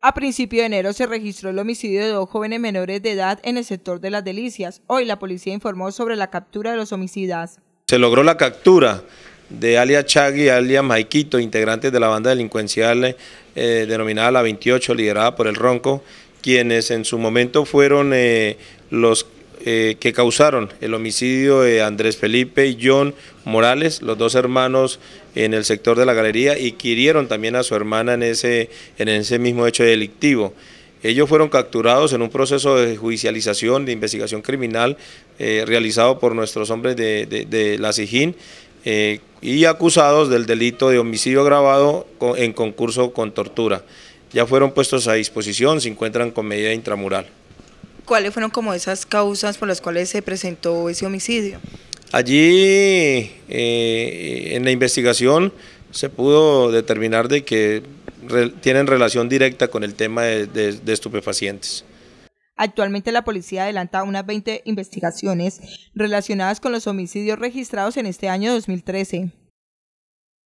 A principio de enero se registró el homicidio de dos jóvenes menores de edad en el sector de las Delicias. Hoy la policía informó sobre la captura de los homicidas. Se logró la captura de alias Chagui, alia Maiquito, integrantes de la banda delincuencial eh, denominada La 28, liderada por el Ronco, quienes en su momento fueron eh, los eh, que causaron el homicidio de Andrés Felipe y John Morales, los dos hermanos en el sector de la galería y que hirieron también a su hermana en ese, en ese mismo hecho delictivo. Ellos fueron capturados en un proceso de judicialización, de investigación criminal eh, realizado por nuestros hombres de, la SIJIN eh, y acusados del delito de homicidio agravado en concurso con tortura. Ya fueron puestos a disposición, se encuentran con medida intramural cuáles fueron como esas causas por las cuales se presentó ese homicidio? Allí eh, en la investigación se pudo determinar de que tienen relación directa con el tema de, de estupefacientes. Actualmente la policía adelanta unas 20 investigaciones relacionadas con los homicidios registrados en este año 2013.